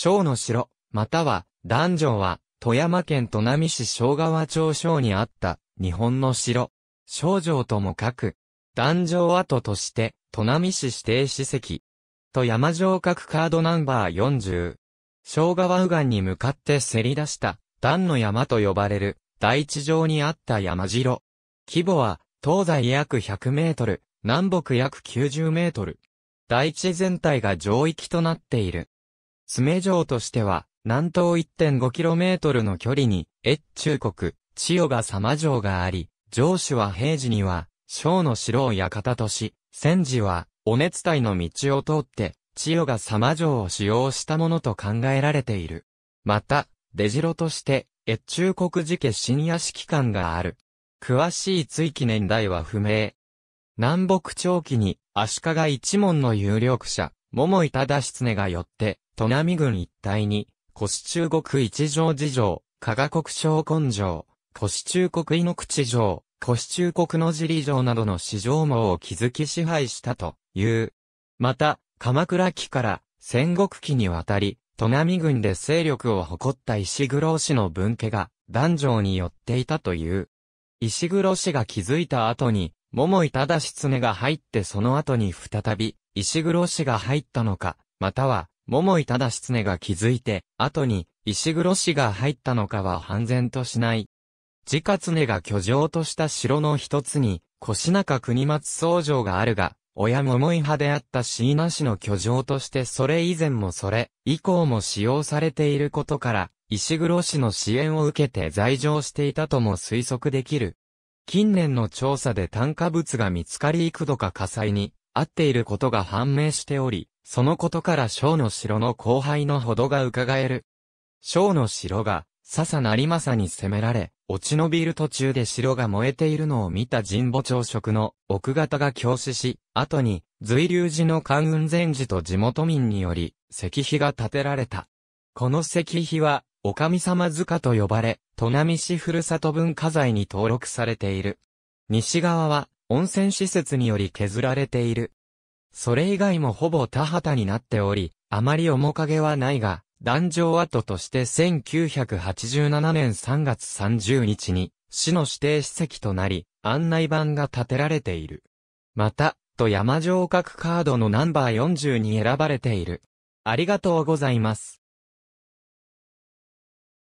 小の城、または、ダンジョンは、富山県砺波市小川町小にあった、日本の城。小城とも書く。壇上跡として、砺波市指定史跡。都山城各カードナンバー40。小川右岸に向かってせり出した、団の山と呼ばれる、大地上にあった山城。規模は、東西約100メートル、南北約90メートル。大地全体が上域となっている。爪城としては、南東 1.5km の距離に、越中国、千代が様城があり、城主は平時には、小の城を館とし、戦時は、お熱帯の道を通って、千代が様城を使用したものと考えられている。また、出城として、越中国寺家新屋敷館がある。詳しい追記年代は不明。南北長期に、足利一門の有力者、桃井忠経がよって、砺波郡一帯に、古市中国一条寺城、加賀国小根城、古市中国井の口城、古市中国の尻城などの市場網を築き支配したという。また、鎌倉期から戦国期にわたり、砺波郡で勢力を誇った石黒氏の分家が、男女によっていたという。石黒氏が築いた後に、桃井忠常が入ってその後に再び、石黒氏が入ったのか、または、桃井忠常が気づいて、後に、石黒氏が入ったのかは判然としない。自家常が居城とした城の一つに、越中国松僧城があるが、親桃井派であった椎名氏の居城としてそれ以前もそれ、以降も使用されていることから、石黒氏の支援を受けて在城していたとも推測できる。近年の調査で炭化物が見つかり幾度か火災に、合っていることが判明しており、そのことから小の城の後輩のほどが伺える。小の城が、笹成政に攻められ、落ち延びる途中で城が燃えているのを見た神保朝食の奥方が教師し、後に、随流寺の関雲禅寺と地元民により、石碑が建てられた。この石碑は、お神様塚と呼ばれ、砺波市ふるさと文化財に登録されている。西側は、温泉施設により削られている。それ以外もほぼ田畑になっており、あまり面影はないが、壇上跡として1987年3月30日に、市の指定史跡となり、案内板が建てられている。また、と山城角カードのナンバー40に選ばれている。ありがとうございます。